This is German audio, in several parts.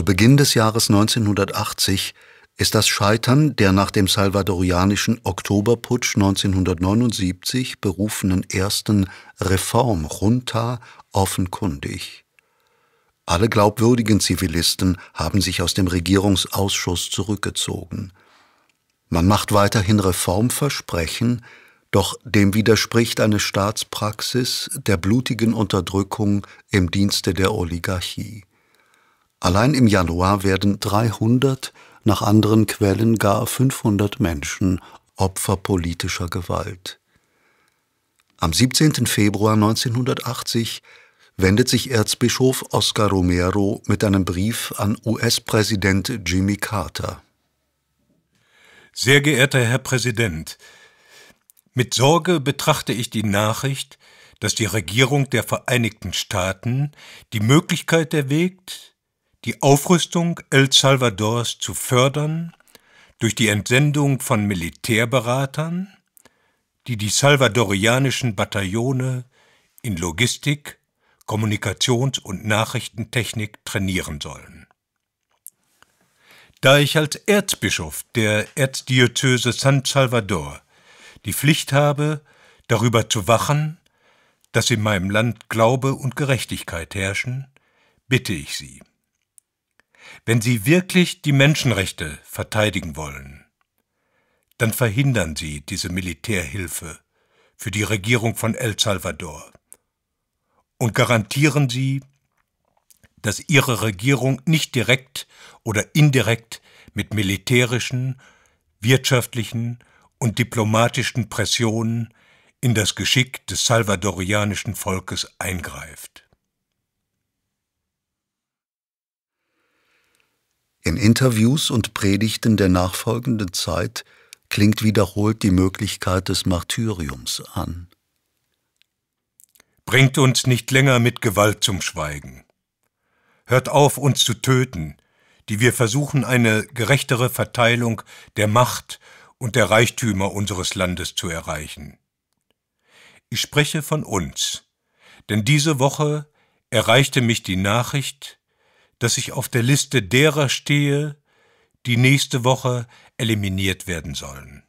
Zu Beginn des Jahres 1980 ist das Scheitern der nach dem salvadorianischen Oktoberputsch 1979 berufenen ersten Reform Junta offenkundig. Alle glaubwürdigen Zivilisten haben sich aus dem Regierungsausschuss zurückgezogen. Man macht weiterhin Reformversprechen, doch dem widerspricht eine Staatspraxis der blutigen Unterdrückung im Dienste der Oligarchie. Allein im Januar werden 300, nach anderen Quellen gar 500 Menschen Opfer politischer Gewalt. Am 17. Februar 1980 wendet sich Erzbischof Oscar Romero mit einem Brief an US-Präsident Jimmy Carter. Sehr geehrter Herr Präsident, mit Sorge betrachte ich die Nachricht, dass die Regierung der Vereinigten Staaten die Möglichkeit erwägt, die Aufrüstung El Salvadors zu fördern durch die Entsendung von Militärberatern, die die salvadorianischen Bataillone in Logistik, Kommunikations- und Nachrichtentechnik trainieren sollen. Da ich als Erzbischof der Erzdiözese San Salvador die Pflicht habe, darüber zu wachen, dass in meinem Land Glaube und Gerechtigkeit herrschen, bitte ich Sie, wenn Sie wirklich die Menschenrechte verteidigen wollen, dann verhindern Sie diese Militärhilfe für die Regierung von El Salvador und garantieren Sie, dass Ihre Regierung nicht direkt oder indirekt mit militärischen, wirtschaftlichen und diplomatischen Pressionen in das Geschick des salvadorianischen Volkes eingreift. In Interviews und Predigten der nachfolgenden Zeit klingt wiederholt die Möglichkeit des Martyriums an. Bringt uns nicht länger mit Gewalt zum Schweigen. Hört auf, uns zu töten, die wir versuchen, eine gerechtere Verteilung der Macht und der Reichtümer unseres Landes zu erreichen. Ich spreche von uns, denn diese Woche erreichte mich die Nachricht, dass ich auf der Liste derer stehe, die nächste Woche eliminiert werden sollen.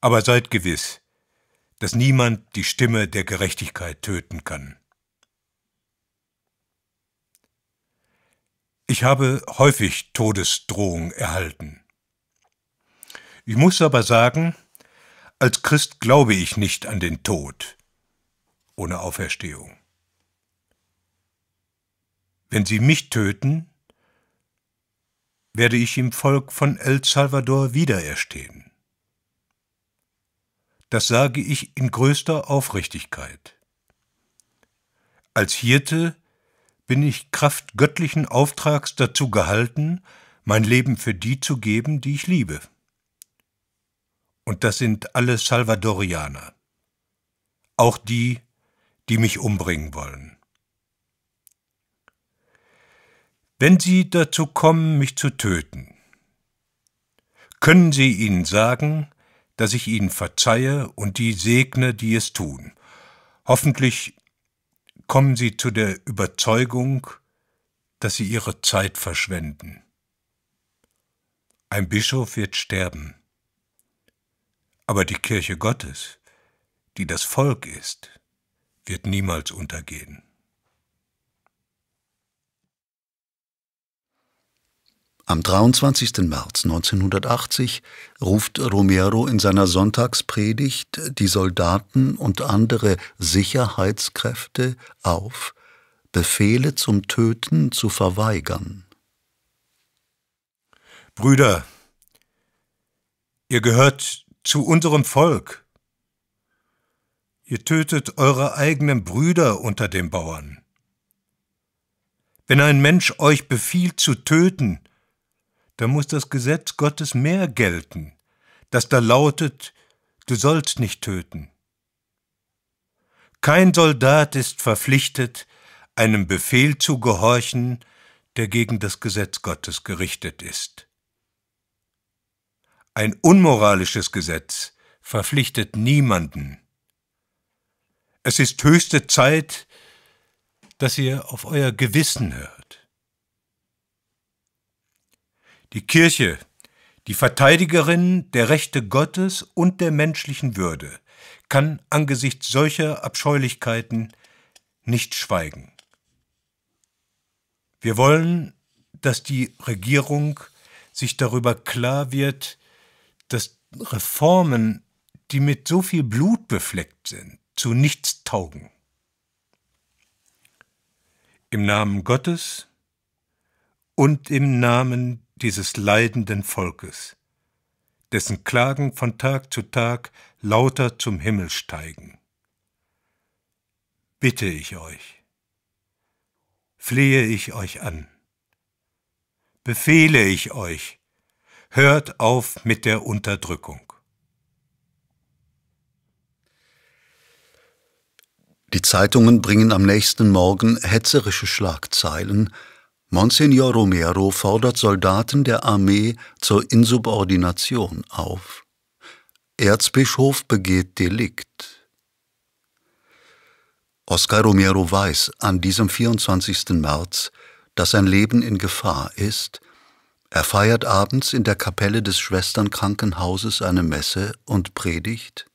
Aber seid gewiss, dass niemand die Stimme der Gerechtigkeit töten kann. Ich habe häufig Todesdrohung erhalten. Ich muss aber sagen, als Christ glaube ich nicht an den Tod ohne Auferstehung. Wenn sie mich töten, werde ich im Volk von El Salvador wiedererstehen. Das sage ich in größter Aufrichtigkeit. Als Hirte bin ich Kraft göttlichen Auftrags dazu gehalten, mein Leben für die zu geben, die ich liebe. Und das sind alle Salvadorianer. Auch die, die mich umbringen wollen. Wenn Sie dazu kommen, mich zu töten, können Sie ihnen sagen, dass ich ihnen verzeihe und die segne, die es tun. Hoffentlich kommen Sie zu der Überzeugung, dass Sie Ihre Zeit verschwenden. Ein Bischof wird sterben. Aber die Kirche Gottes, die das Volk ist, wird niemals untergehen. Am 23. März 1980 ruft Romero in seiner Sonntagspredigt die Soldaten und andere Sicherheitskräfte auf, Befehle zum Töten zu verweigern. Brüder, ihr gehört zu unserem Volk. Ihr tötet eure eigenen Brüder unter den Bauern. Wenn ein Mensch euch befiehlt zu töten, da muss das Gesetz Gottes mehr gelten, das da lautet, du sollst nicht töten. Kein Soldat ist verpflichtet, einem Befehl zu gehorchen, der gegen das Gesetz Gottes gerichtet ist. Ein unmoralisches Gesetz verpflichtet niemanden. Es ist höchste Zeit, dass ihr auf euer Gewissen hört. Die Kirche, die Verteidigerin der Rechte Gottes und der menschlichen Würde, kann angesichts solcher Abscheulichkeiten nicht schweigen. Wir wollen, dass die Regierung sich darüber klar wird, dass Reformen, die mit so viel Blut befleckt sind, zu nichts taugen. Im Namen Gottes und im Namen dieses leidenden Volkes, dessen Klagen von Tag zu Tag lauter zum Himmel steigen. Bitte ich euch, flehe ich euch an, befehle ich euch, hört auf mit der Unterdrückung. Die Zeitungen bringen am nächsten Morgen hetzerische Schlagzeilen, Monsignor Romero fordert Soldaten der Armee zur Insubordination auf. Erzbischof begeht Delikt. Oscar Romero weiß an diesem 24. März, dass sein Leben in Gefahr ist. Er feiert abends in der Kapelle des Schwesternkrankenhauses eine Messe und predigt.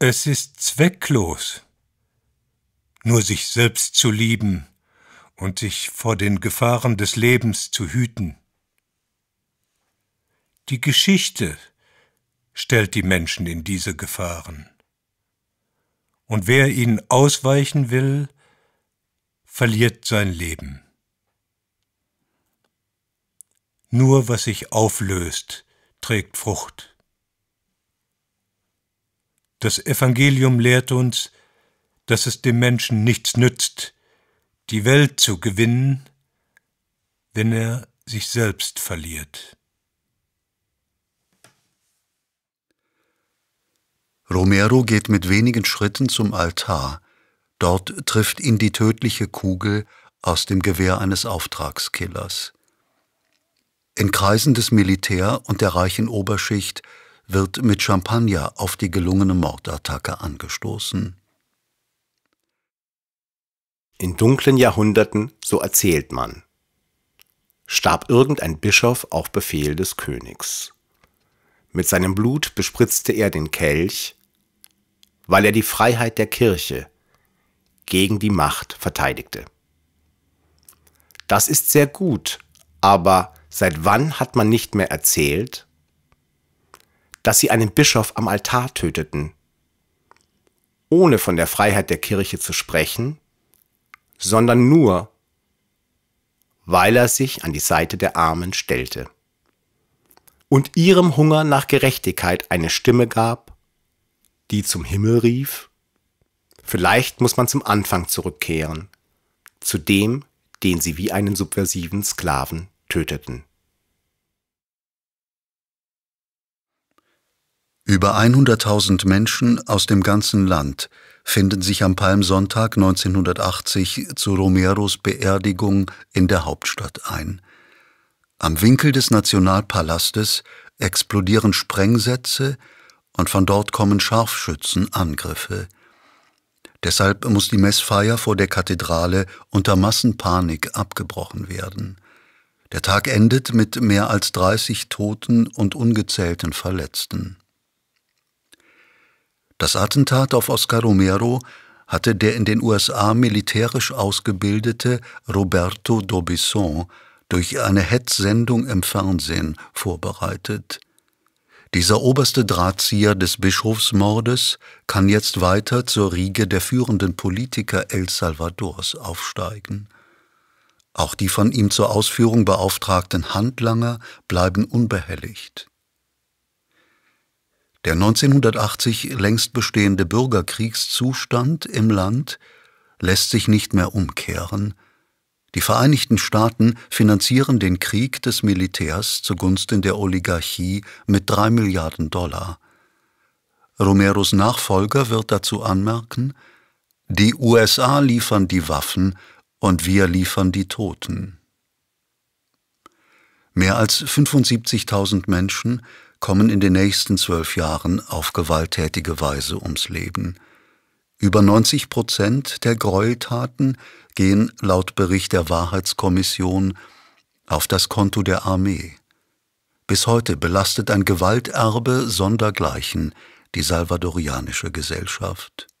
Es ist zwecklos, nur sich selbst zu lieben und sich vor den Gefahren des Lebens zu hüten. Die Geschichte stellt die Menschen in diese Gefahren. Und wer ihnen ausweichen will, verliert sein Leben. Nur was sich auflöst, trägt Frucht. Das Evangelium lehrt uns, dass es dem Menschen nichts nützt, die Welt zu gewinnen, wenn er sich selbst verliert. Romero geht mit wenigen Schritten zum Altar. Dort trifft ihn die tödliche Kugel aus dem Gewehr eines Auftragskillers. In Kreisen des Militär und der reichen Oberschicht wird mit Champagner auf die gelungene Mordattacke angestoßen in dunklen Jahrhunderten, so erzählt man, starb irgendein Bischof auf Befehl des Königs. Mit seinem Blut bespritzte er den Kelch, weil er die Freiheit der Kirche gegen die Macht verteidigte. Das ist sehr gut, aber seit wann hat man nicht mehr erzählt, dass sie einen Bischof am Altar töteten, ohne von der Freiheit der Kirche zu sprechen sondern nur, weil er sich an die Seite der Armen stellte und ihrem Hunger nach Gerechtigkeit eine Stimme gab, die zum Himmel rief, vielleicht muss man zum Anfang zurückkehren, zu dem, den sie wie einen subversiven Sklaven töteten. Über 100.000 Menschen aus dem ganzen Land finden sich am Palmsonntag 1980 zu Romeros Beerdigung in der Hauptstadt ein. Am Winkel des Nationalpalastes explodieren Sprengsätze und von dort kommen Scharfschützenangriffe. Deshalb muss die Messfeier vor der Kathedrale unter Massenpanik abgebrochen werden. Der Tag endet mit mehr als 30 Toten und ungezählten Verletzten. Das Attentat auf Oscar Romero hatte der in den USA militärisch ausgebildete Roberto D'Aubisson durch eine Hetzsendung im Fernsehen vorbereitet. Dieser oberste Drahtzieher des Bischofsmordes kann jetzt weiter zur Riege der führenden Politiker El Salvadors aufsteigen. Auch die von ihm zur Ausführung beauftragten Handlanger bleiben unbehelligt. Der 1980 längst bestehende Bürgerkriegszustand im Land lässt sich nicht mehr umkehren. Die Vereinigten Staaten finanzieren den Krieg des Militärs zugunsten der Oligarchie mit drei Milliarden Dollar. Romeros Nachfolger wird dazu anmerken, die USA liefern die Waffen und wir liefern die Toten. Mehr als 75.000 Menschen kommen in den nächsten zwölf Jahren auf gewalttätige Weise ums Leben. Über 90 Prozent der Gräueltaten gehen laut Bericht der Wahrheitskommission auf das Konto der Armee. Bis heute belastet ein Gewalterbe sondergleichen die salvadorianische Gesellschaft.